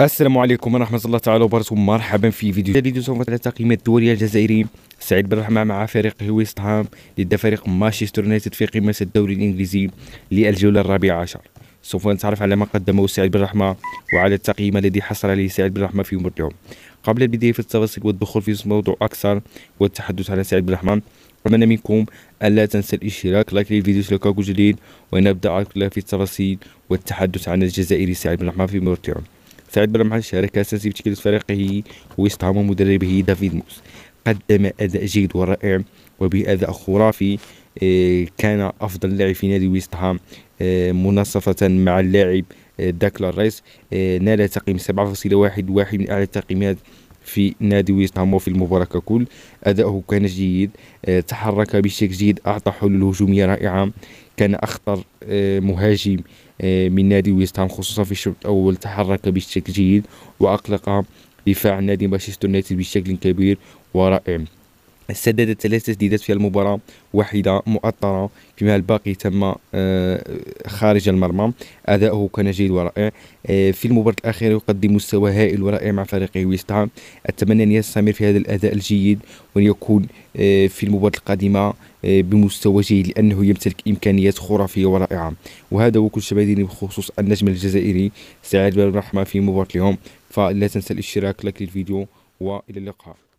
السلام عليكم ورحمة الله تعالى وبركاته مرحبا في فيديو جديد سوف نتابع التقييمات الدولية الجزائري سعيد بالرحمة مع فريق ويست هام ضد فريق مانشستر يونايتد في قمة الدوري الإنجليزي للجولة الرابعة عشر سوف نتعرف على ما قدمه سعيد بالرحمة وعلى التقييم الذي حصل عليه سعيد بالرحمة في يوم اليوم قبل البداية في التفاصيل والدخول في الموضوع أكثر والتحدث على سعيد بالرحمة أتمنى منكم ألا تنسى الاشتراك لايك للفيديو سلوكاكو جديد ونبدأ في التفاصيل والتحدث عن الجزائري سعيد بالرحمة في يوم سعد بن رمح شارك أساسي في تشكيل فريقه واستعمل مدربه دافيد موس قدم أداء جيد ورائع وبأداء خرافي آه، كان أفضل لاعب في نادي ويست هام آه، مناصفة مع اللاعب آه، داكلا ريس نال تقييم 7.11 من أعلى التقييمات في نادي ويست هام وفي المباراة ككل أداؤه كان جيد آه، تحرك بشكل جيد أعطى حلول هجومية رائعة كان أخطر آه، مهاجم آه، من نادي ويست هام خصوصا في الشوط الأول تحرك بشكل جيد وأقلق دفاع نادي مانشستر يونايتد بشكل كبير ورائع سددت ثلاث تسديدات في المباراة واحدة مؤطرة فيما الباقي تم آه، خارج المرمى أداؤه كان جيد ورائع آه، في المباراة الأخيرة يقدم مستوى هائل ورائع مع فريقه ويست أتمنى أن يستمر في هذا الأداء الجيد وأن يكون آه، في المباراة القادمة بمستوى جيد لأنه يمتلك إمكانيات خرافية ورائعة وهذا هو كل شيء بخصوص النجم الجزائري سعيد بن رحمة في مباراة اليوم فلا تنسى الاشتراك لايك للفيديو وإلى اللقاء